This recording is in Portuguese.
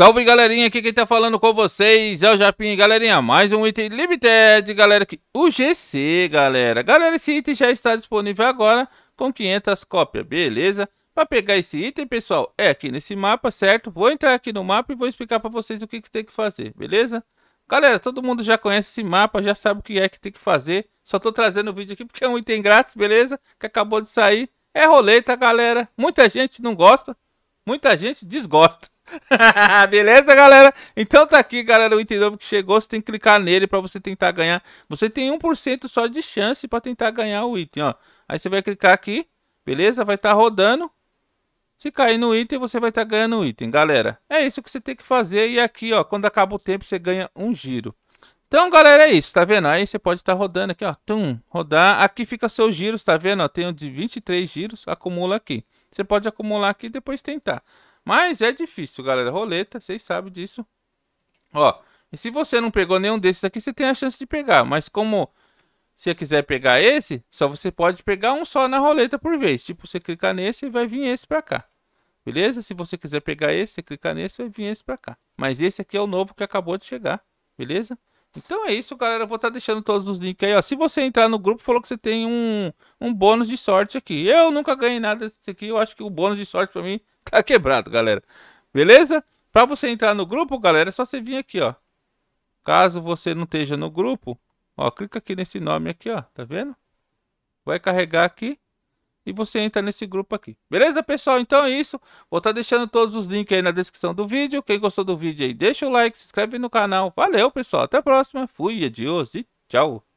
Salve galerinha, aqui quem tá falando com vocês é o Japim, galerinha, mais um item limited, galera, que o GC, galera, galera, esse item já está disponível agora com 500 cópias, beleza? Para pegar esse item, pessoal, é aqui nesse mapa, certo? Vou entrar aqui no mapa e vou explicar para vocês o que, que tem que fazer, beleza? Galera, todo mundo já conhece esse mapa, já sabe o que é que tem que fazer, só tô trazendo o vídeo aqui porque é um item grátis, beleza? Que acabou de sair, é roleta, galera, muita gente não gosta, muita gente desgosta. Beleza, galera? Então tá aqui, galera, o novo que chegou, você tem que clicar nele para você tentar ganhar. Você tem 1% só de chance para tentar ganhar o item, ó. Aí você vai clicar aqui, beleza? Vai estar tá rodando. Se cair no item, você vai estar tá ganhando o item, galera. É isso que você tem que fazer e aqui, ó, quando acaba o tempo, você ganha um giro. Então, galera, é isso, tá vendo? Aí você pode estar tá rodando aqui, ó, tum, rodar. Aqui fica seus giros, tá vendo? Ó, tem um de 23 giros, acumula aqui. Você pode acumular aqui e depois tentar. Mas é difícil, galera. Roleta, vocês sabem disso. Ó, e se você não pegou nenhum desses aqui, você tem a chance de pegar. Mas como você quiser pegar esse, só você pode pegar um só na roleta por vez. Tipo, você clicar nesse e vai vir esse pra cá. Beleza? Se você quiser pegar esse, você clicar nesse e vir esse pra cá. Mas esse aqui é o novo que acabou de chegar. Beleza? Então é isso, galera. Eu vou estar tá deixando todos os links aí, ó. Se você entrar no grupo, falou que você tem um, um bônus de sorte aqui. Eu nunca ganhei nada desse aqui. Eu acho que o bônus de sorte pra mim tá quebrado, galera. Beleza? Pra você entrar no grupo, galera, é só você vir aqui, ó. Caso você não esteja no grupo, ó, clica aqui nesse nome aqui, ó. Tá vendo? Vai carregar aqui e você entra nesse grupo aqui. Beleza, pessoal? Então é isso. Vou estar tá deixando todos os links aí na descrição do vídeo. Quem gostou do vídeo aí, deixa o like, se inscreve no canal. Valeu, pessoal. Até a próxima. Fui, adiós e tchau.